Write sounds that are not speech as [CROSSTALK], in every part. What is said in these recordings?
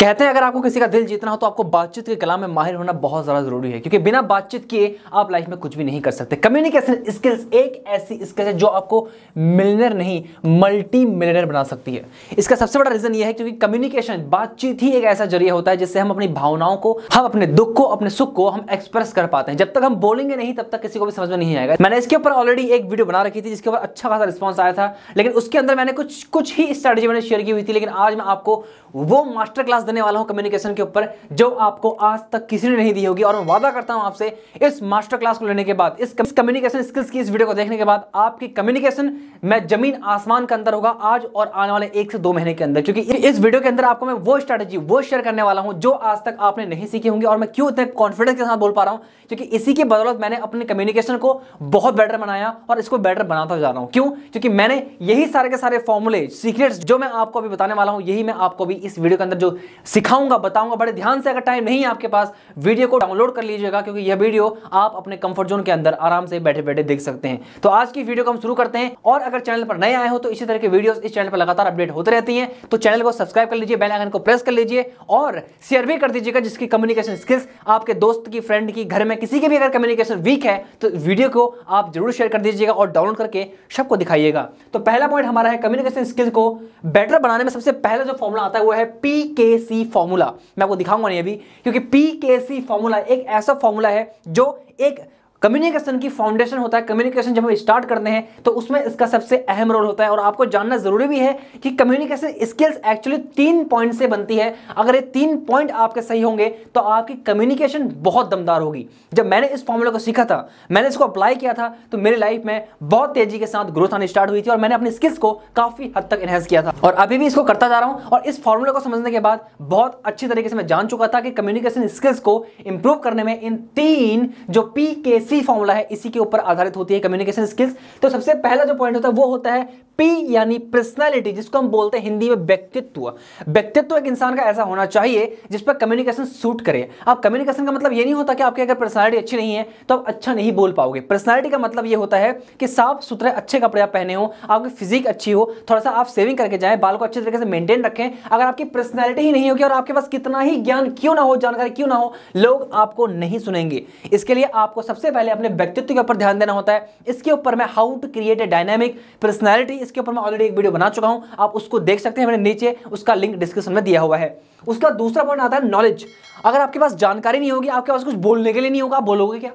कहते हैं अगर आपको किसी का दिल जीतना हो तो आपको बातचीत के कला में माहिर होना बहुत ज़्यादा ज़रूरी है क्योंकि बिना बातचीत किए आप लाइफ में कुछ भी नहीं कर सकते कम्युनिकेशन स्किल्स एक ऐसी स्किल है जो आपको मिलनर नहीं मल्टी मिलनर बना सकती है इसका सबसे बड़ा रीज़न यह है क्योंकि कम्युनिकेशन बातचीत ही एक ऐसा जरिया होता है जिससे हम अपनी भावनाओं को हम अपने दुख को अपने सुख को हम एक्सप्रेस कर पाते हैं जब तक हम बोलेंगे नहीं तब तक किसी को भी समझ में नहीं आएगा मैंने इसके ऊपर ऑलरेडी एक वीडियो बना रखी थी जिसके ऊपर अच्छा खासा रिस्पॉन्स आया था लेकिन उसके अंदर मैंने कुछ कुछ ही स्ट्रैटेजी मैंने शेयर की हुई थी लेकिन आज मैं आपको वो मास्टर क्लास करने वाला हूं कम्युनिकेशन के ऊपर जो आपको आज तक किसी ने नहीं दी होगी और मैं वादा करता हूं आपसे इस मास्टर क्लास को लेने के बाद इस कम्युनिकेशन स्किल्स की इस वीडियो को देखने के बाद आपकी कम्युनिकेशन में जमीन आसमान के अंदर होगा आज और आने वाले एक से दो महीने के अंदर क्योंकि इस वीडियो के अंदर आपको मैं वो स्ट्रेटेजी वो शेयर करने वाला हूँ जो आज तक आपने नहीं सीखी होंगी और मैं क्यों इतने कॉन्फिडेंस के साथ बोल पा रहा हूँ क्योंकि इसी के बदौलत मैंने अपने कम्युनिकेशन को बहुत बेटर बनाया और इसको बेटर बनाता जा रहा हूँ क्यों क्योंकि मैंने यही सारे के सारे फॉर्मुले सीक्रेट्स जो मैं आपको अभी बताने वाला हूँ यही मैं आपको भी इस वीडियो के अंदर जो सिखाऊंगा बताऊंगा बड़े ध्यान से अगर टाइम नहीं है आपके पास वीडियो को डाउनलोड कर लीजिएगा क्योंकि यह वीडियो आप अपने कंफर्ट जोन के अंदर आराम से बैठे बैठे देख सकते हैं तो आज की वीडियो को हम शुरू करते हैं और अगर चैनल पर नए आए हो तो इसी तरह के वीडियो इस चैनल पर लगातार अपडेट होते रहती है तो चैनल को सब्सक्राइब कर लीजिए बेलाइकन को प्रेस कर लीजिए और शेयर भी कर दीजिएगा जिसकी कम्युनिकेशन स्किल्स आपके दोस्त की फ्रेंड की घर में किसी की भी अगर कम्युनिकेशन वीक है तो वीडियो को आप जरूर शेयर कर दीजिएगा और डाउनलोड करके सबको दिखाइएगा तो पहला पॉइंट हमारा है कम्युनिकेशन स्किल को बेटर बनाने में सबसे पहला जो फॉर्मुला आता है वो है पी के सी फॉर्मूला मैं आपको दिखाऊंगा नहीं अभी क्योंकि पी के सी फॉर्मूला एक ऐसा फॉर्मूला है जो एक कम्युनिकेशन की फाउंडेशन होता है कम्युनिकेशन जब हम स्टार्ट करते हैं तो उसमें इसका सबसे अहम रोल होता है और आपको जानना जरूरी भी है कि कम्युनिकेशन स्किल्स एक्चुअली तीन पॉइंट से बनती है अगर ये तीन पॉइंट आपके सही होंगे तो आपकी कम्युनिकेशन बहुत दमदार होगी जब मैंने इस फॉर्मूला को सीखा था मैंने इसको अप्लाई किया था तो मेरी लाइफ में बहुत तेजी के साथ ग्रोथ आने स्टार्ट हुई थी और मैंने अपनी स्किल्स को काफी हद तक एनहेंस किया था और अभी भी इसको करता जा रहा हूँ और इस फॉर्मूला को समझने के बाद बहुत अच्छी तरीके से मैं जान चुका था कि कम्युनिकेशन स्किल्स को इंप्रूव करने में इन तीन जो पी के इसी फॉर्मूला है इसी के ऊपर आधारित होती है कम्युनिकेशन स्किल्स तो सबसे पहला जो पॉइंट होता है वो होता है पी यानी पर्सनैलिटी जिसको हम बोलते हैं हिंदी में व्यक्तित्व व्यक्तित्व एक इंसान का ऐसा होना चाहिए जिस पर कम्युनिकेशन सूट करे अब कम्युनिकेशन का मतलब ये नहीं होता कि आपकी अगर पर्सनैलिटी अच्छी नहीं है तो आप अच्छा नहीं बोल पाओगे पर्सनैलिटी का मतलब ये होता है कि साफ सुथरे अच्छे कपड़े आप पहने हो आपकी फिजिक अच्छी हो थोड़ा सा आप सेविंग करके जाए बाल को अच्छे तरीके से मेंटेन रखें अगर आपकी पर्सनैलिटी ही नहीं होगी और आपके पास कितना ही ज्ञान क्यों ना हो जानकारी क्यों ना हो लोग आपको नहीं सुनेंगे इसके लिए आपको सबसे पहले अपने व्यक्तित्व के ऊपर ध्यान देना होता है इसके ऊपर मैं how to create a dynamic personality इसके ऊपर मैं ऑलरेडी एक वीडियो बना चुका हूं आप उसको देख सकते हैं मैंने नीचे उसका लिंक डिस्क्रिप्शन में दिया हुआ है उसका दूसरा पॉइंट आता है नॉलेज अगर आपके पास जानकारी नहीं होगी आपके पास कुछ बोलने के लिए नहीं होगा आप बोलोगे क्या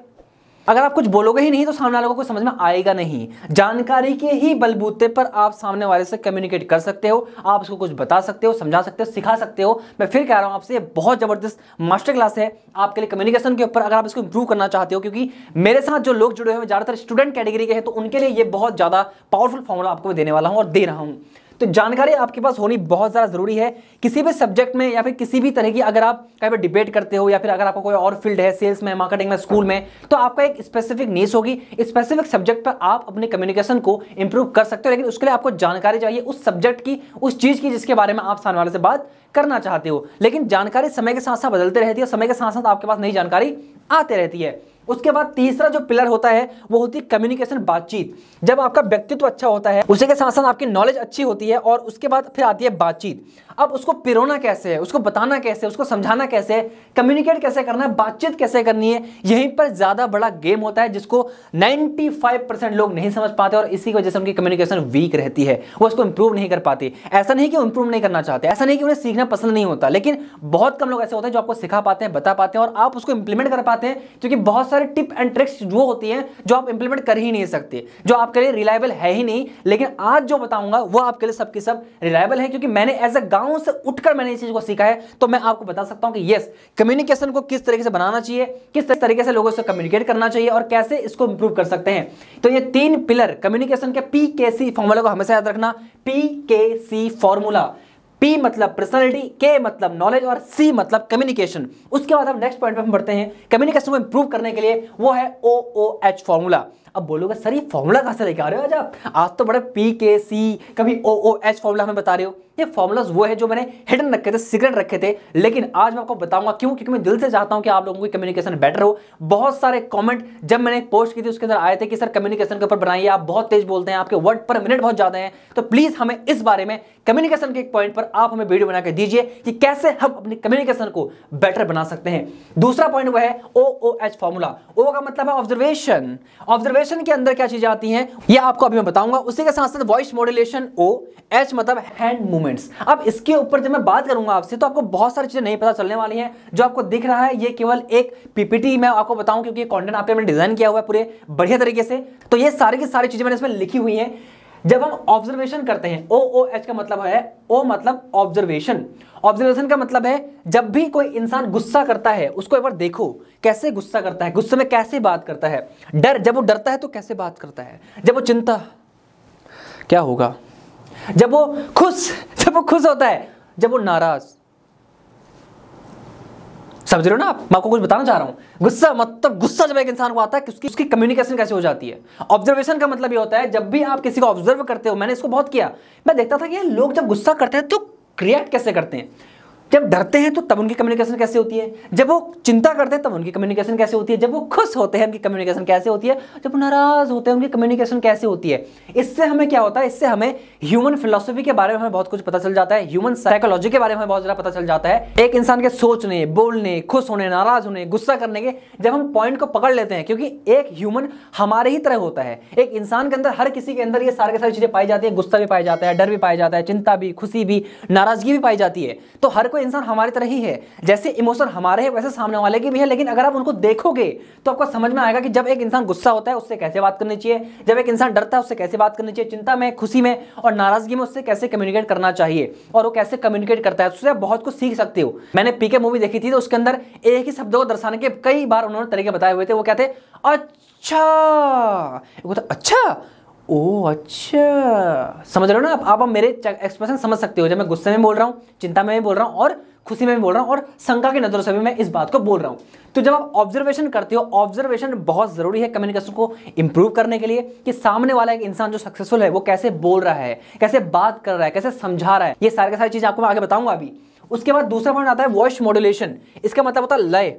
अगर आप कुछ बोलोगे ही नहीं तो सामने वाले को कुछ समझ में आएगा नहीं जानकारी के ही बलबूते पर आप सामने वाले से कम्युनिकेट कर सकते हो आप उसको कुछ बता सकते हो समझा सकते हो सिखा सकते हो मैं फिर कह रहा हूँ आपसे बहुत ज़बरदस्त मास्टर क्लास है आपके लिए कम्युनिकेशन के ऊपर अगर आप इसको इंप्रूव करना चाहते हो क्योंकि मेरे साथ जो लोग जुड़े हुए हैं ज़्यादातर स्टूडेंट कैटेगरी के हैं तो उनके लिए ये बहुत ज़्यादा पावरफुल फॉर्मूला आपको देने वाला हूँ और दे रहा हूँ तो जानकारी आपके पास होनी बहुत ज़्यादा ज़रूरी है किसी भी सब्जेक्ट में या फिर किसी भी तरह की अगर आप कहीं पर डिबेट करते हो या फिर अगर आपको कोई और फील्ड है सेल्स में मार्केटिंग में स्कूल में तो आपका एक स्पेसिफिक नीस होगी स्पेसिफिक सब्जेक्ट पर आप अपने कम्युनिकेशन को इंप्रूव कर सकते हो लेकिन उसके लिए आपको जानकारी चाहिए उस सब्जेक्ट की उस चीज़ की जिसके बारे में आप सामने वाले से बात करना चाहते हो लेकिन जानकारी समय के साथ साथ बदलते रहती है समय के साथ साथ आपके पास नई जानकारी आते रहती है उसके बाद तीसरा जो पिलर होता है वो होती है कम्युनिकेशन बातचीत जब आपका व्यक्तित्व अच्छा होता है उसी के साथ साथ आपकी नॉलेज अच्छी होती है और उसके बाद फिर आती है बातचीत अब उसको पिरोना कैसे है उसको बताना कैसे है उसको समझाना कैसे है कम्युनिकेट कैसे करना है बातचीत कैसे करनी है यहीं पर ज़्यादा बड़ा गेम होता है जिसको 95 परसेंट लोग नहीं समझ पाते और इसी वजह से उनकी कम्युनिकेशन वीक रहती है वो उसको इंप्रूव नहीं कर पाती ऐसा नहीं कि इंप्रूव नहीं करना चाहते ऐसा नहीं कि उन्हें सीखना पसंद नहीं होता लेकिन बहुत कम लोग ऐसे होते हैं जो आपको सिखा पाते हैं बता पाते हैं और आप उसको इंप्लीमेंट कर पाते हैं क्योंकि बहुत सारे टिप एंड ट्रिक्स वो होती है जो आप इंप्लीमेंट कर ही नहीं सकते जो आपके लिए रिलायबल है ही नहीं लेकिन आज जो बताऊंगा वो आपके लिए सबके सब रिलायबल है क्योंकि मैंने एज अ गांव चिंताओं से उठकर मैंने इस चीज को सीखा है तो मैं आपको बता सकता हूं कि यस कम्युनिकेशन को किस तरीके से बनाना चाहिए किस तरीके से लोगों से कम्युनिकेट करना चाहिए और कैसे इसको इंप्रूव कर सकते हैं तो ये तीन पिलर कम्युनिकेशन के पी के सी फॉर्मूला को हमेशा याद रखना P K C formula P मतलब पर्सनलिटी के मतलब नॉलेज और सी मतलब कम्युनिकेशन उसके बाद हम नेक्स्ट पॉइंट पर हम बढ़ते हैं कम्युनिकेशन को इंप्रूव करने के लिए वो है ओ ओ एच फॉर्मूला अब बोलोगे सर ये फॉर्मूला कहाँ से लेकर आ रहे हो आज आज तो बड़ा पी के सी कभी ओ ओ एच फॉर्मूला हमें बता रहे हो ये फॉर्मूलाज वो है जो मैंने हिडन रखे थे सीक्रेट रखे थे लेकिन आज मैं आपको बताऊंगा क्यों क्योंकि मैं दिल से चाहता हूं कि आप लोगों की कम्युनिकेशन बेटर हो बहुत सारे कमेंट जब मैंने पोस्ट की थी उसके अंदर आए थे कि सर कम्युनिकेशन के ऊपर बनाइए आप बहुत तेज बोलते हैं आपके वर्ड पर मिनट बहुत ज़्यादा है तो प्लीज़ हमें इस बारे में कम्युनिकेशन के एक पॉइंट पर आप हमें वीडियो बनाकर दीजिए कि कैसे हम अपनी कम्युनिकेशन को बेटर बना सकते हैं दूसरा पॉइंट वो है ओ ओ एच फॉर्मूला ओ का मतलब है ऑब्जर्वेशन ऑब्जर्वेशन मॉड्यूलेशन के अंदर क्या चीजें आती हैं ये आपको अभी मैं बताऊंगा उसी के साथ साथ वॉइस मॉड्यूलेशन ओ एच मतलब हैंड मूवमेंट्स अब इसके ऊपर जब मैं बात करूंगा आपसे तो आपको बहुत सारी चीजें नहीं पता चलने वाली हैं जो आपको दिख रहा है ये केवल एक पीपीटी मैं आपको बताऊं क्योंकि कॉन्टेंट आपके डिजाइन किया हुआ है पूरे बढ़िया तरीके से तो ये सारी की सारी चीजें मैंने इसमें लिखी हुई है जब हम ऑब्जर्वेशन करते हैं ओ ओ एच का मतलब है ओ मतलब ऑब्जर्वेशन ऑब्जर्वेशन का मतलब है जब भी कोई इंसान गुस्सा करता है उसको एक बार देखो कैसे गुस्सा करता है गुस्से में कैसे बात करता है डर जब वो डरता है तो कैसे बात करता है जब वो चिंता क्या होगा जब वो खुश जब वो खुश होता है जब वो नाराज़ समझ रहे हो ना आप मैं आपको कुछ बताना चाह रहा हूँ गुस्सा मतलब गुस्सा जब एक इंसान को आता है उसकी उसकी कम्युनिकेशन कैसे हो जाती है ऑब्जर्वेशन का मतलब ये होता है जब भी आप किसी को ऑब्जर्व करते हो मैंने इसको बहुत किया मैं देखता था कि लोग जब गुस्सा करते हैं तो क्रिएट कैसे करते हैं जब डरते हैं तो तब उनकी कम्युनिकेशन कैसे होती है जब वो चिंता करते हैं तब उनकी कम्युनिकेशन कैसे होती है जब वो खुश होते हैं उनकी कम्युनिकेशन कैसे होती है जब वो नाराज होते हैं उनकी कम्युनिकेशन कैसे होती है इससे हमें क्या होता है इससे हमें ह्यूमन फिलोसफी के बारे में हमें बहुत कुछ पता चल जाता है ह्यूमन साइकोलॉजी के बारे में बहुत ज़्यादा पता चल जाता है एक इंसान के सोचने बोलने खुश होने नाराज होने गुस्सा करने के जब हम पॉइंट को पकड़ लेते हैं क्योंकि एक ह्यूमन हमारे ही तरह होता है एक इंसान के अंदर हर किसी के अंदर ये सारे सारी चीज़ें पाई जाती है गुस्सा भी पाया जाता है डर भी पाया जाता है चिंता भी खुशी भी नाराजगी भी पाई जाती है तो हर कोई इंसान हमारी तरह ही है जैसे इमोशन हमारे हैं वैसे सामने वाले की भी है लेकिन अगर आप उनको देखोगे तो आपको समझ में आएगा कि जब एक इंसान गुस्सा होता है उससे कैसे बात करनी चाहिए जब एक इंसान डरता है उससे कैसे बात करनी चाहिए चिंता में खुशी में और नाराजगी में उससे कैसे कम्युनिकेट करना चाहिए और वो कैसे कम्युनिकेट करता है उससे आप बहुत कुछ सीख सकते हो मैंने पीके मूवी देखी थी तो उसके अंदर एक ही शब्दों को दर्शाने के कई बार उन्होंने तरीके बताए हुए थे वो कहते अच्छा अच्छा ओ अच्छा समझ रहे हो ना आप अब मेरे एक्सप्रेशन समझ सकते हो जब मैं गुस्से में बोल रहा हूँ चिंता में भी बोल रहा हूँ और खुशी में भी बोल रहा हूँ और शंका की नज़रों से भी मैं इस बात को बोल रहा हूँ तो जब आप ऑब्जर्वेशन करते हो ऑब्जर्वेशन बहुत ज़रूरी है कम्युनिकेशन को इंप्रूव करने के लिए कि सामने वाला एक इंसान जो सक्सेसफुल है वो कैसे बोल रहा है कैसे बात कर रहा है कैसे समझा रहा है ये सारे के सारी चीज़ें आपको मैं आगे बताऊंगा अभी उसके बाद दूसरा पॉइंट आता है वॉइस मॉड्यूलेशन इसका मतलब होता है लय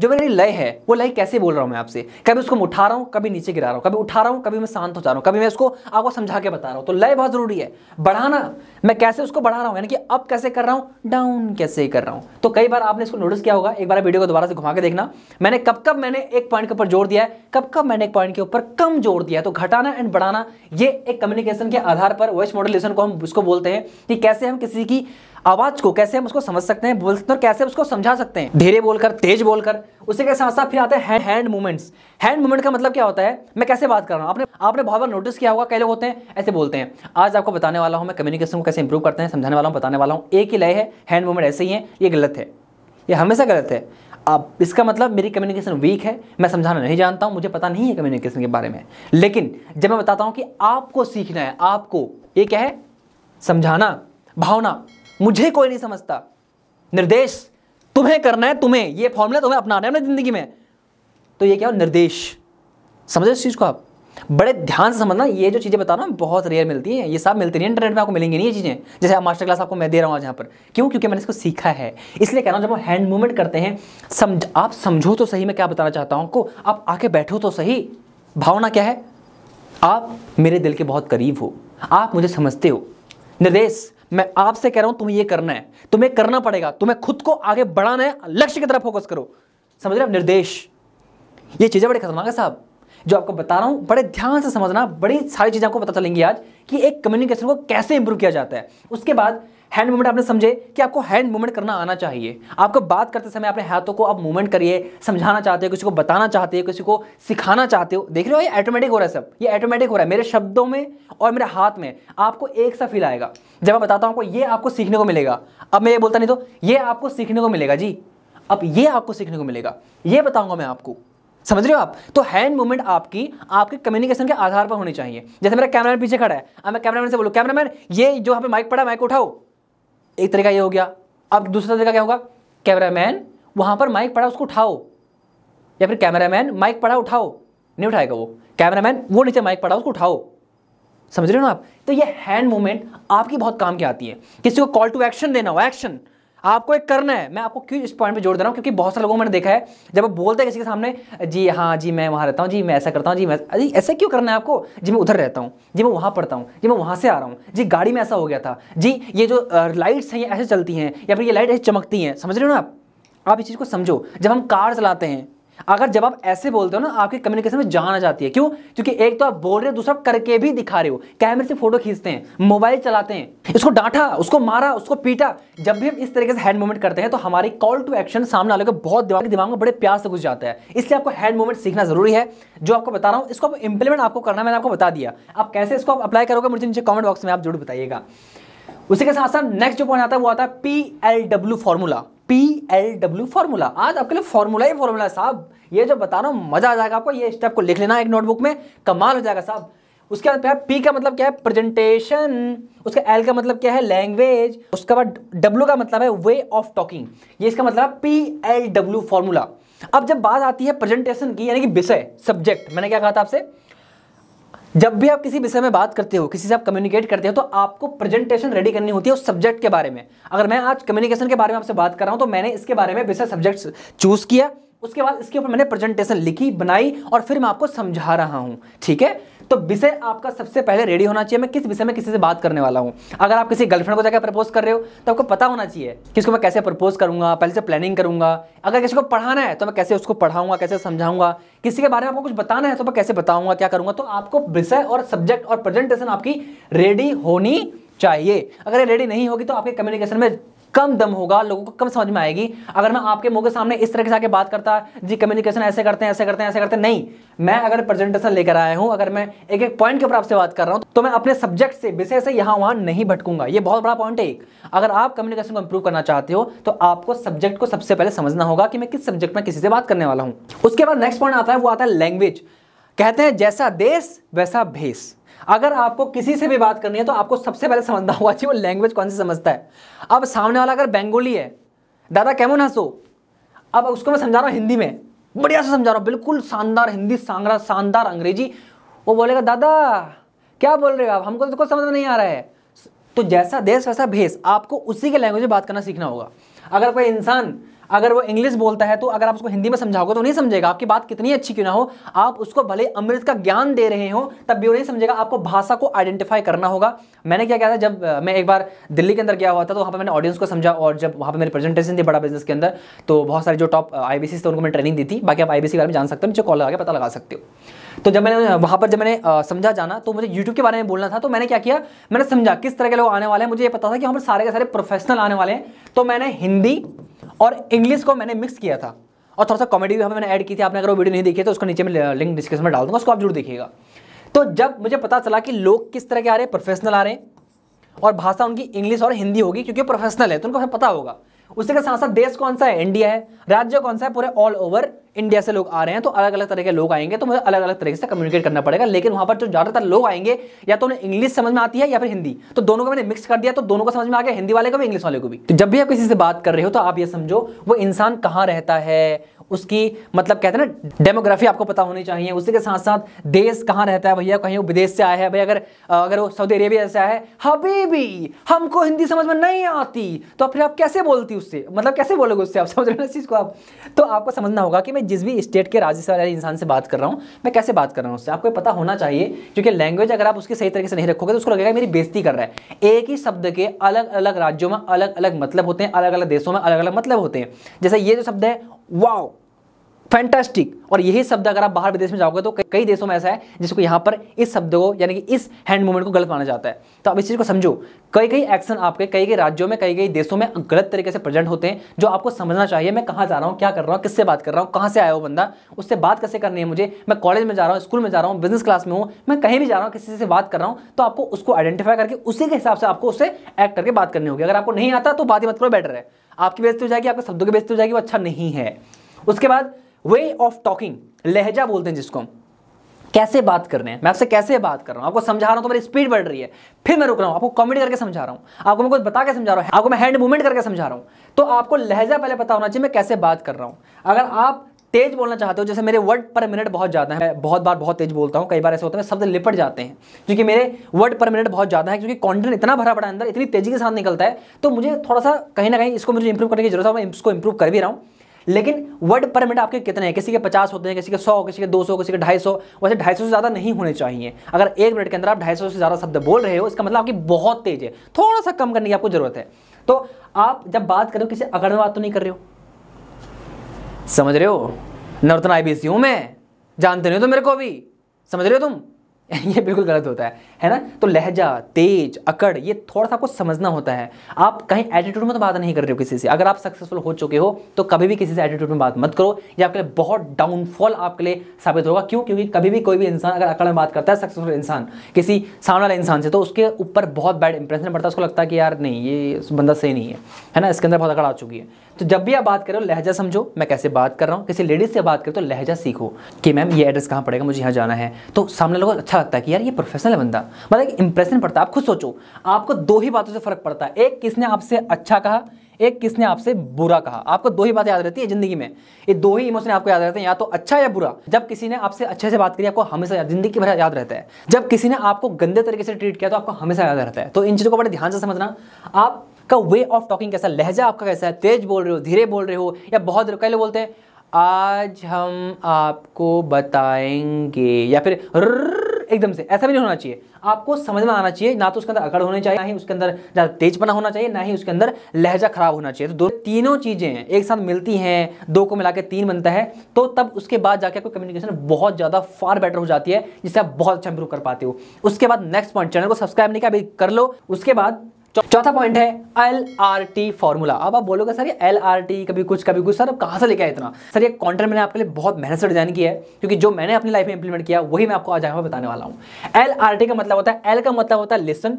जो मेरी लय है वो लय कैसे बोल रहा हूँ मैं आपसे कभी उसको उठा रहा हूँ कभी नीचे गिरा रहा हूँ कभी उठा रहा हूँ कभी मैं शांत हो जा रहा हूँ कभी मैं उसको आपको समझा के बता रहा हूँ तो लय बहुत जरूरी है बढ़ाना मैं कैसे उसको बढ़ा रहा हूँ यानी कि अप कैसे कर रहा हूँ डाउन कैसे कर रहा हूँ तो कई बार आपने इसको नोटिस किया होगा एक बार वीडियो को दोबारा से घुमा के देखना मैंने कब कब मैंने एक पॉइंट के ऊपर जोर दिया है कब कब मैंने एक पॉइंट के ऊपर कम जोर दिया तो घटाना एंड बढ़ाना ये एक कम्युनिकेशन के आधार पर वॉइस मॉडलेशन को हम उसको बोलते हैं कि कैसे हम किसी की आवाज को कैसे हम उसको समझ सकते हैं बोल सकते हैं और कैसे उसको समझा सकते हैं धीरे बोलकर तेज बोलकर उसे कैसे समझता फिर आते हैं हैंड मूवमेंट्स हैंड मूवमेंट का मतलब क्या होता है मैं कैसे बात कर रहा हूँ आपने आपने बहुत बार नोटिस किया होगा कई लोग होते हैं ऐसे बोलते हैं आज आपको बताने वाला हूँ मैं कम्युनिकेशन को कैसे इंप्रूव करते हैं समझाने वाला हूँ बताने वाला हूँ एक ही लय है हैंड मूवमेंट ऐसे ही है ये गलत है ये हमेशा गलत है अब इसका मतलब मेरी कम्युनिकेशन वीक है मैं समझाना नहीं जानता हूँ मुझे पता नहीं है कम्युनिकेशन के बारे में लेकिन जब मैं बताता हूँ कि आपको सीखना है आपको ये क्या है समझाना भावना मुझे कोई नहीं समझता निर्देश तुम्हें करना है तुम्हें ये फॉर्मूला तुम्हें अपनाना है अपनी जिंदगी में तो ये क्या हो निर्देश समझो इस चीज़ को आप बड़े ध्यान से समझना ये जो चीज़ें बता रहा हूँ बहुत रेयर मिलती हैं ये सब मिलती नहीं इंटरनेट में आपको मिलेंगी नहीं ये चीज़ें जैसे आप मास्टर क्लास आपको मैं दे रहा हूँ आज यहाँ पर क्यों क्योंकि मैंने इसको सीखा है इसलिए कह रहा हूँ जब हम हैंड मूवमेंट करते हैं समझ आप समझो तो सही मैं क्या बताना चाहता हूँ आपको आप आके बैठो तो सही भावना क्या है आप मेरे दिल के बहुत करीब हो आप मुझे समझते हो निर्देश मैं आपसे कह रहा हूं तुम्हें यह करना है तुम्हें करना पड़ेगा तुम्हें खुद को आगे बढ़ाना है लक्ष्य की तरफ फोकस करो समझ रहे हो निर्देश ये चीजें बड़े खतरनाक है साहब जो आपको बता रहा हूँ बड़े ध्यान से समझना बड़ी सारी चीज़ें आपको पता चलेंगी आज कि एक कम्युनिकेशन को कैसे इंप्रूव किया जाता है उसके बाद हैंड मूवमेंट आपने समझे कि आपको हैंड मूवमेंट करना आना चाहिए आपको बात करते समय अपने हाथों को आप मूवमेंट करिए समझाना चाहते हो किसी को बताना चाहते हो किसी को सिखाना चाहते हो देख रहे हो ये ऑटोमेटिक हो रहा है सब ये ऑटोमेटिक हो रहा है मेरे शब्दों में और मेरे हाथ में आपको एक सा फील आएगा जब मैं बताता हूँ आपको ये आपको सीखने को मिलेगा अब मैं ये बोलता नहीं तो ये आपको सीखने को मिलेगा जी अब ये आपको सीखने को मिलेगा ये बताऊँगा मैं आपको समझ रहे हो आप तो हैंड मूवमेंट आपकी आपके कम्युनिकेशन के आधार पर होनी चाहिए जैसे मेरा कैमरामैन पीछे खड़ा है अब मैं कैमरामैन से बोलूँ कैमरामैन ये जो हमें माइक पड़ा माइक उठाओ एक तरीका ये हो गया अब दूसरा तरीका क्या होगा कैमरामैन वहाँ पर माइक पड़ा उसको उठाओ या फिर कैमरामैन माइक पड़ा उठाओ नहीं उठाएगा वो कैमरामैन वो नीचे माइक पड़ा उसको उठाओ समझ रहे हो ना आप तो ये हैंड मूवमेंट आपकी बहुत काम की आती है किसी को कॉल टू एक्शन देना हो एक्शन आपको एक करना है मैं आपको क्यों इस पॉइंट पे जोड़ दे रहा हूँ क्योंकि बहुत सारे लोगों मैंने देखा है जब आप बोलते हैं किसी के सामने जी हाँ जी मैं वहाँ रहता हूँ जी मैं ऐसा करता हूँ जी मैं अरे ऐसा क्यों करना है आपको जी मैं उधर रहता हूँ जी मैं वहाँ पढ़ता हूँ जी मैं वहाँ से आ रहा हूँ जी गाड़ी में ऐसा हो गया था जी ये जो लाइट्स हैं ये ऐसे चलती हैं या फिर ये लाइट ऐसे चमकती हैं समझ रहे हो ना आप आप इस चीज़ को समझो जब हम कार चलाते हैं अगर जब आप ऐसे बोलते हो ना आपकी कम्युनिकेशन में जान आ जाती है क्यों क्योंकि एक तो आप बोल रहे हो दूसरा करके भी दिखा रहे हो कैमरे से फोटो खींचते हैं मोबाइल चलाते हैं इसको डांटा उसको मारा उसको पीटा जब भी हम इस तरीके से हैंड मूवमेंट करते हैं तो हमारी कॉल टू एक्शन सामने वाले बहुत दिमाग दिमाग में बड़े प्यार से घुस जाता है इसलिए आपको हैंड मूवमेंट सीखना जरूरी है जो आपको बता रहा हूँ इसको इंप्लीमेंट आपको करना मैंने आपको बता दिया आप कैसे इसको आप अप्लाई करोगे मुझे नीचे कॉमेंट बॉक्स में आप जरूर बताइएगा उसी के साथ साथ नेक्स्ट जो पॉइंट आता है वो आता है P L W formula P L W formula आज आपके लिए फॉर्मूला ही फॉर्मूला साहब ये जो बता रहा हूँ मजा आ जाएगा आपको ये स्टेप को लिख लेना एक नोटबुक में कमाल हो जाएगा साहब उसके बाद पी का मतलब क्या है प्रेजेंटेशन उसका एल का मतलब क्या है लैंग्वेज उसके बाद डब्ल्यू का मतलब है वे ऑफ टॉकिंग ये इसका मतलब पी एल डब्ल्यू फॉर्मूला अब जब बात आती है प्रेजेंटेशन की यानी कि विषय सब्जेक्ट मैंने क्या कहा था आपसे जब भी आप किसी विषय में बात करते हो किसी से आप कम्युनिकेट करते हो तो आपको प्रेजेंटेशन रेडी करनी होती है उस सब्जेक्ट के बारे में अगर मैं आज कम्युनिकेशन के बारे में आपसे बात कर रहा हूं तो मैंने इसके बारे में विषय सब्जेक्ट चूज किया उसके बाद इसके ऊपर मैंने प्रेजेंटेशन लिखी बनाई और फिर मैं आपको समझा रहा हूं ठीक है तो विषय आपका सबसे पहले रेडी होना चाहिए मैं किस विषय में किसी से बात करने वाला हूँ अगर आप किसी गर्लफ्रेंड को जाकर प्रपोज कर रहे हो तो आपको पता होना चाहिए कि इसको मैं कैसे प्रपोज करूंगा पहले से प्लानिंग करूंगा अगर किसी को पढ़ाना है तो मैं कैसे उसको पढ़ाऊंगा कैसे समझाऊंगा किसी के बारे में आपको कुछ बताना है तो मैं कैसे बताऊंगा क्या करूंगा तो आपको विषय और सब्जेक्ट और प्रेजेंटेशन आपकी रेडी होनी चाहिए अगर ये रेडी नहीं होगी तो आपके कम्युनिकेशन में कम दम होगा लोगों को कम समझ में आएगी अगर मैं आपके मुंह के सामने इस तरह से बात करता जी कम्युनिकेशन ऐसे करते हैं ऐसे करते हैं ऐसे करते हैं नहीं मैं अगर प्रेजेंटेशन लेकर आया हूं अगर मैं एक एक पॉइंट के ऊपर आपसे बात कर रहा हूं तो मैं अपने सब्जेक्ट से विषय से यहां वहां नहीं भटकूंगा ये बहुत बड़ा पॉइंट है एक अगर आप कम्युनिकेशन को इंप्रूव करना चाहते हो तो आपको सब्जेक्ट को सबसे पहले समझना होगा कि मैं किस सब्जेक्ट में किसी से बात करने वाला हूं उसके बाद नेक्स्ट पॉइंट आता है वो आता है लैंग्वेज कहते हैं जैसा देश वैसा भेष अगर आपको किसी से भी बात करनी है तो आपको सबसे पहले समझना होगा चाहिए वो लैंग्वेज कौन सी समझता है अब सामने वाला अगर बेंगोली है दादा कैमन हंसो अब उसको मैं समझा रहा हूँ हिंदी में बढ़िया से समझा रहा हूँ बिल्कुल शानदार हिंदी सांगरा शानदार अंग्रेजी वो बोलेगा दादा क्या बोल रहे हो आप हमको तो समझ में नहीं आ रहा है तो जैसा देश वैसा भेस आपको उसी के लैंग्वेज में बात करना सीखना होगा अगर कोई इंसान अगर वो इंग्लिश बोलता है तो अगर आप उसको हिंदी में समझाओगे तो नहीं समझेगा आपकी बात कितनी अच्छी क्यों ना हो आप उसको भले अमृत का ज्ञान दे रहे हो तब भी वो नहीं समझेगा आपको भाषा को आइडेंटिफाई करना होगा मैंने क्या किया था जब मैं एक बार दिल्ली के अंदर गया हुआ था तो वहाँ पर मैंने ऑडियंस को समझा और जब वहाँ पर मेरी प्रेजेंटेशन थी बड़ा बिजनेस के अंदर तो बहुत सारे जो टॉप आई बी थे उनको मैंने ट्रेनिंग दी थी बाकी आप आई के बारे में जान सकते हो मुझे कॉल लगा के पता लगा सकते हो तो जब मैंने वहाँ पर जब मैंने समझा जाना तो मुझे यूट्यूब के बारे में बोलना था तो मैंने क्या किया मैंने समझा किस तरह के लोग आने वाले हैं मुझे ये पता था कि हम सारे के सारे प्रोफेशनल आने वाले हैं तो मैंने हिंदी और इंग्लिश को मैंने मिक्स किया था और थोड़ा सा कॉमेडी भी हमें मैंने ऐड की थी आपने अगर वो वीडियो नहीं देखी है तो उसका नीचे में लिंक डिस्क्रिप्शन में डाल दूंगा उसको आप जरूर देखिएगा तो जब मुझे पता चला कि लोग किस तरह के आ रहे हैं प्रोफेशनल आ रहे हैं और भाषा उनकी इंग्लिश और हिंदी होगी क्योंकि प्रोफेशनल है तो उनको हमें पता होगा उसके साथ साथ देश कौन सा है इंडिया है राज्य कौन सा है पूरे ऑल ओवर इंडिया से लोग आ रहे हैं तो अलग अलग तरह के लोग आएंगे तो मुझे अलग अलग तरीके से कम्युनिकेट करना पड़ेगा लेकिन वहां पर जो ज़्यादातर लोग आएंगे या तो उन्हें इंग्लिश समझ में आती है या फिर हिंदी तो दोनों को मैंने मिक्स कर दिया तो दोनों को समझ में आ गया हिंदी वाले को भी इंग्लिश वाले को भी तो जब भी आप किसी से बात कर रहे हो तो आप ये समझो वो इंसान कहाँ रहता है उसकी मतलब कहते हैं ना डेमोग्राफी आपको पता होनी चाहिए उसी के साथ साथ देश कहाँ रहता है भैया कहीं वो विदेश से आया है भाई अगर अगर वो सऊदी अरेबिया से आया है हबीबी हमको हिंदी समझ में नहीं आती तो फिर आप कैसे बोलती उससे मतलब कैसे बोलोगे उससे आप समझ रहे हो इस चीज़ को आप तो आपको समझना होगा कि मैं जिस भी स्टेट के राज्य से वाले इंसान से बात कर रहा हूँ मैं कैसे बात कर रहा हूँ उससे आपको पता होना चाहिए क्योंकि लैंग्वेज अगर आप उसकी सही तरीके से नहीं रखोगे तो उसको लगेगा मेरी बेजती कर रहा है एक ही शब्द के अलग अलग राज्यों में अलग अलग मतलब होते हैं अलग अलग देशों में अलग अलग मतलब होते हैं जैसे ये जो शब्द है वाओ फैंटास्टिक और यही शब्द अगर आप बाहर विदेश में जाओगे तो कई देशों में ऐसा है जिसको यहां पर इस शब्द को यानी कि इस हैंड मूवमेंट को गलत माना जाता है तो आप इस चीज़ को समझो कई कई एक्शन आपके कई कई राज्यों में कई कई देशों में गलत तरीके से प्रेजेंट होते हैं जो आपको समझना चाहिए मैं कहां जा रहा हूं क्या कर रहा हूं किससे बात कर रहा हूं कहां से आया हो बंदा उससे बात कैसे करनी है मुझे मैं कॉलेज में जा रहा हूं स्कूल में जा रहा हूँ बिजनेस क्लास में हूँ मैं कहीं भी जा रहा हूँ किसी से बात कर रहा हूँ तो आपको उसको आइडेंटिफाई करके उसी के हिसाब से आपको उससे एक्ट करके बात करनी होगी अगर आपको नहीं आता तो बात ही मत करो बेटर है आपकी बेजती हो जाएगी आपके शब्दों की बेजती हो जाएगी वो अच्छा नहीं है उसके बाद वे ऑफ टॉकिंग लहजा बोलते हैं जिसको कैसे बात कर रहे हैं मैं आपसे कैसे बात कर रहा हूं आपको समझा रहा हूं तो मेरी स्पीड बढ़ रही है फिर मैं रुक रहा हूं आपको कॉमेडी करके समझा रहा हूं आपको मैं कुछ बता के समझा रहा हूं आपको मैं हैंड मूवमेंट करके समझा रहा हूँ तो आपको लहजा पहले पता होना चाहिए मैं कैसे बात कर रहा हूँ अगर आप तेज बोलना चाहते हो जैसे मेरे वर्ड पर मिनट बहुत ज़्यादा है मैं बहुत बार बहुत तेज बोलता हूँ कई बार ऐसे होता है शब्द लिपट जाते हैं क्योंकि मेरे वर्ड पर मिनट बहुत ज़्यादा है क्योंकि कंटेंट इतना भरा पड़ा है अंदर इतनी तेजी के साथ निकलता है तो मुझे थोड़ा सा कहीं ना कहीं इसको मुझे इंप्रूव करने की जरूरत है मैं इसको इंप्रूव कर भी रहा हूँ लेकिन वर्ड पर मिनट आपके कितने हैं किसी के पचास होते हैं किसी के सौ किसी के दो सौ किसी के ढाई सौ वैसे ढाई सौ से ज़्यादा नहीं होने चाहिए अगर एक मिनट के अंदर आप ढाई सौ से ज़्यादा शब्द बोल रहे हो इसका मतलब आपकी बहुत तेज़ है थोड़ा सा कम करने की आपको ज़रूरत है तो आप जब बात करो किसी अगर में बात तो नहीं कर रहे हो समझ रहे हो नर्तन आई बी सी हूं मैं जानते नहीं हो तो मेरे को भी समझ रहे हो तुम [LAUGHS] ये बिल्कुल गलत होता है है ना तो लहजा तेज अकड़ ये थोड़ा सा आपको समझना होता है आप कहीं एटीट्यूड में तो बात नहीं कर रहे हो किसी से अगर आप सक्सेसफुल हो चुके हो तो कभी भी किसी से एटीट्यूड में बात मत करो ये आपके लिए बहुत डाउनफॉल आपके लिए साबित होगा क्यों क्योंकि कभी भी कोई भी इंसान अगर अकड़ में बात करता है सक्सेसफुल इंसान किसी सामने वाले इंसान से तो उसके ऊपर बहुत बैड इंप्रेशन पड़ता है उसको लगता है कि यार नहीं ये बंदा सही नहीं है है ना इसके अंदर बहुत अकड़ आ चुकी है तो जब भी आप बात करो लहजा समझो मैं कैसे बात कर रहा हूँ किसी लेडीज से बात करें तो लहजा सीखो कि मैम ये एड्रेस कहाँ पड़ेगा मुझे यहाँ जाना है तो सामने लोगों को अच्छा लगता है कि यार ये प्रोफेशनल है बंदा मतलब इंप्रेशन पड़ता है आप खुद सोचो आपको दो ही बातों से फर्क पड़ता है एक किसने आपसे अच्छा कहा एक किसने आपसे बुरा कहा आपको दो ही बातें याद रहती है जिंदगी में ये दो ही इमोशन आपको याद रहते हैं या तो अच्छा या बुरा जब किसी ने आपसे अच्छे से बात करी आपको हमेशा जिंदगी भर याद रहता है जब किसी ने आपको गंदे तरीके से ट्रीट किया तो आपको हमेशा याद रहता है तो इन चीज़ों को बड़े ध्यान से समझना आप का वे ऑफ टॉकिंग कैसा लहजा आपका कैसा है तेज बोल रहे हो धीरे बोल रहे हो या बहुत कई लोग बोलते हैं आज हम आपको बताएंगे या फिर एकदम से ऐसा भी नहीं होना चाहिए आपको समझ में आना चाहिए ना तो उसके अंदर अकड़ होने चाहिए ना ही उसके अंदर ज़्यादा तेजपना होना चाहिए ना ही उसके अंदर लहजा खराब होना चाहिए तो दो तीनों चीज़ें एक साथ मिलती हैं दो को मिला के तीन बनता है तो तब उसके बाद जाके आपको कम्युनिकेशन बहुत ज़्यादा फार बेटर हो जाती है जिससे आप बहुत अच्छा इंप्रूव कर पाते हो उसके बाद नेक्स्ट पॉइंट चैनल को सब्सक्राइब नहीं किया कर लो उसके बाद चौथा पॉइंट है एल आर टी फॉर्मूला अब आप बोलोगे सर ये एल आर टी कभी कुछ कभी कुछ सर अब कहाँ से लेके आए इतना सर ये कॉन्टेंट मैंने आपके लिए बहुत मेहनत से डिजाइन किया है क्योंकि जो मैंने अपनी लाइफ में इंप्लीमेंट किया वही मैं आपको आज यहाँ पर बताने वाला हूँ एल आर टी का मतलब होता है एल का मतलब होता है लिसन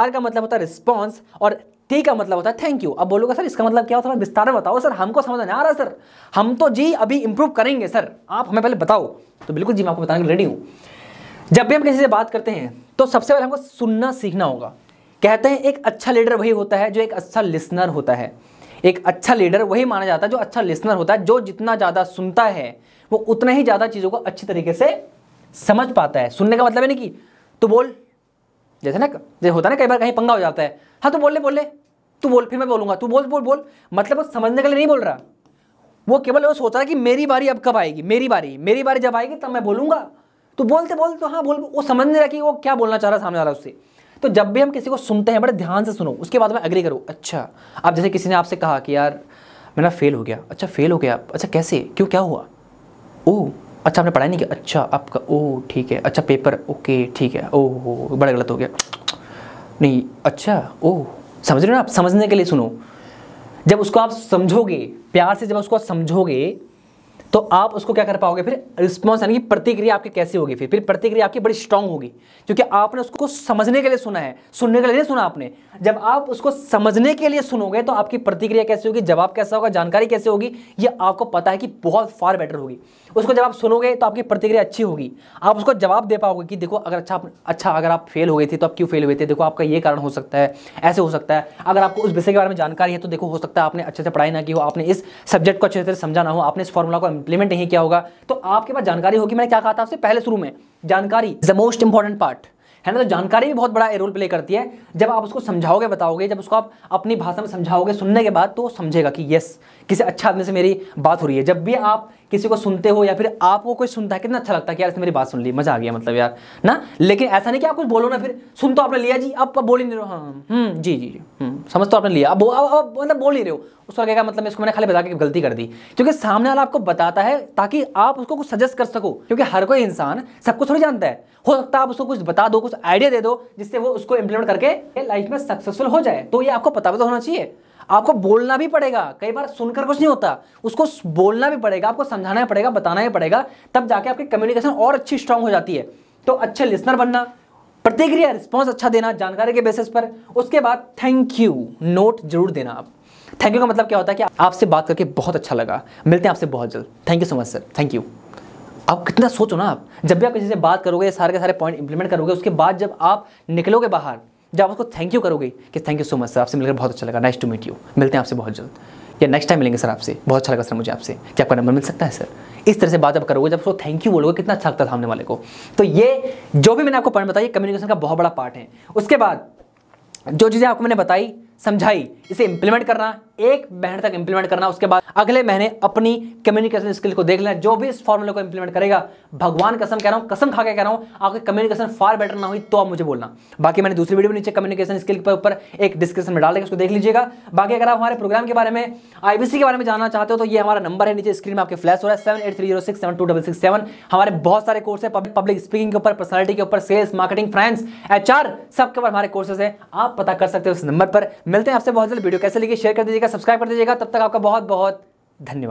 आर का मतलब होता है रिस्पॉन्स और टी का मतलब होता है थैंक यू अब बोलोगे सर इसका मतलब क्या होता है विस्तार में बताओ सर हमको समझ नहीं आ रहा सर हम तो जी अभी इंप्रूव करेंगे सर आप हमें पहले बताओ तो बिल्कुल जी मैं आपको बताने के रेडी हूँ जब भी हम किसी से बात करते हैं तो सबसे पहले हमको सुनना सीखना होगा कहते हैं एक अच्छा लीडर वही होता है जो एक अच्छा लिसनर होता है एक अच्छा लीडर वही माना जाता है जो अच्छा लिसनर होता है जो जितना ज़्यादा सुनता है वो उतना ही ज़्यादा चीज़ों को अच्छी तरीके से समझ पाता है सुनने का मतलब है ना कि तू बोल जैसे ना जैसे होता है ना कई बार कहीं पंगा हो जाता है हाँ तू बोल ले बोल ले तू बोल फिर मैं बोलूंगा तू बोल बोल बोल मतलब वो समझने के लिए नहीं बोल रहा वो केवल वो सोच रहा है कि मेरी बारी अब कब आएगी मेरी बारी मेरी बारी जब आएगी तब मैं बोलूँगा तो बोलते बोलते हाँ बोल वो समझ नहीं रहा कि वो क्या बोलना चाह रहा सामने वाला उससे तो जब भी हम किसी को सुनते हैं बड़े ध्यान से सुनो उसके बाद में अग्री करो अच्छा अब जैसे किसी ने आपसे कहा कि यार मेरा फेल हो गया अच्छा फेल हो गया अच्छा कैसे क्यों क्या हुआ ओह अच्छा आपने पढ़ाई नहीं किया अच्छा आपका ओ ठीक है अच्छा पेपर ओके ठीक है ओह हो बड़ा गलत हो गया नहीं अच्छा ओह समझ रहे हो ना आप समझने के लिए सुनो जब उसको आप समझोगे प्यार से जब उसको समझोगे तो आप उसको क्या कर पाओगे फिर रिस्पॉन्स यानी कि प्रतिक्रिया आपकी कैसी होगी फिर फिर प्रतिक्रिया आपकी बड़ी स्ट्रांग होगी क्योंकि आपने उसको समझने के लिए सुना है सुनने के लिए नहीं सुना आपने जब आप उसको समझने के लिए सुनोगे तो आपकी प्रतिक्रिया कैसी होगी जवाब कैसा होगा जानकारी कैसे होगी ये आपको पता है कि बहुत फार बेटर होगी उसको जब आप सुनोगे तो आपकी प्रतिक्रिया अच्छी होगी आप उसको जवाब दे पाओगे कि देखो अगर अच्छा अच्छा अगर आप फेल हो गए थे तो आप क्यों फेल हुए थे देखो आपका ये कारण हो सकता है ऐसे हो सकता है अगर आपको उस विषय के बारे में जानकारी है तो देखो हो सकता है आपने अच्छे से पढ़ाई ना की हो आपने इस सब्जेक्ट को अच्छे से समझा ना हो आपने इस फॉर्मूला को इंप्लीमेंट नहीं किया होगा तो आपके पास जानकारी होगी मैंने क्या कहा था आपसे पहले शुरू में जानकारी is the most important part है ना तो जानकारी भी बहुत बड़ा रोल प्ले करती है जब आप उसको समझाओगे बताओगे जब उसको आप अपनी भाषा में समझाओगे सुनने के बाद तो समझेगा कि यस किसी अच्छा आदमी से मेरी बात हो रही है जब भी आप किसी को सुनते हो या फिर आपको कोई सुनता है कितना अच्छा लगता है कि यार इसने मेरी बात सुन ली मजा आ गया मतलब यार ना लेकिन ऐसा नहीं कि आप कुछ बोलो ना फिर सुन तो आपने लिया जी आप बोल ही नहीं रहे हो हाँ हम्म, जी जी जी हम्म, समझ तो आपने लिया अब मतलब बोल नहीं रहे हो उसको क्या मतलब इसको मैंने खाली बता के गलती कर दी क्योंकि सामने वाला आपको बताता है ताकि आप उसको कुछ सजेस्ट कर सको क्योंकि हर कोई इंसान सब कुछ थोड़ी जानता है हो सकता है आप उसको कुछ बता दो कुछ आइडिया दे दो जिससे वो उसको इम्प्लीमेंट करके लाइफ में सक्सेसफुल हो जाए तो ये आपको पता पता तो होना चाहिए आपको बोलना भी पड़ेगा कई बार सुनकर कुछ नहीं होता उसको बोलना भी पड़ेगा आपको समझाना भी पड़ेगा बताना भी पड़ेगा तब जाके आपकी कम्युनिकेशन और अच्छी स्ट्रांग हो जाती है तो अच्छे लिसनर बनना प्रतिक्रिया रिस्पॉन्स अच्छा देना जानकारी के बेसिस पर उसके बाद थैंक यू नोट जरूर देना आप थैंक यू का मतलब क्या होता है कि आपसे बात करके बहुत अच्छा लगा मिलते हैं आपसे बहुत जल्द thank you so much sir thank you आप कितना सोचो ना आप जब भी आप किसी से बात करोगे सारे के सारे पॉइंट इंप्लीमेंट करोगे उसके बाद जब आप निकलोगे बाहर जब आप उसको थैंक यू करोगे कि thank you so much sir आपसे मिलकर बहुत अच्छा लगा नाइस टू मीट यू मिलते हैं आपसे बहुत जल्द या नेक्स्ट टाइम मिलेंगे सर आपसे बहुत अच्छा लगा सर मुझे आपसे क्या आपका नंबर मिल सकता है सर इस तरह से बात आप करोगे जब उसको थैंक यू बोलोगे कितना अच्छा लगता था सामने वाले को तो ये जो भी मैंने आपको पॉइंट बताया कम्युनिकेशन का बहुत बड़ा पार्ट है उसके बाद जो चीज़ें आपको मैंने बताई समझाई इसे इंप्लीमेंट करना एक महीने तक इंप्लीमेंट करना उसके बाद अगले महीने अपनी कम्युनिकेशन स्किल को देख लेना जो भी इस फॉर्मूले को इंप्लीमेंट करेगा भगवान कसम कह रहा हूं कसम खा के कह रहा हूं आपकी कम्युनिकेशन फार बेटर ना हुई तो आप मुझे बोलना बाकी मैंने दूसरी वीडियो में नीचे कम्युनिकेशन स्किल के ऊपर एक डिस्क्रिप्शन में डाल देगा उसको देख लीजिएगा बाकी अगर आप हमारे प्रोग्राम के बारे में आईबीसी के बारे में जानना चाहते हो तो ये हमारा नंबर है नीचे स्क्रीन में आपके फ्लैश हो रहा है seven eight three zero two double six seven हमारे बहुत सारे कोर्स है पब्लिक स्पीकिंग के ऊपर पर्सनलिटी के ऊपर सेल्स मार्केटिंग फाइनेंस एच सबके ऊपर हमारे कोर्सेज है आप पता कर सकते हो इस नंबर पर मिलते हैं आपसे बहुत जल्द वीडियो कैसे लगी शेयर कर दीजिएगा सब्सक्राइब कर दीजिएगा तब तक आपका बहुत बहुत धन्यवाद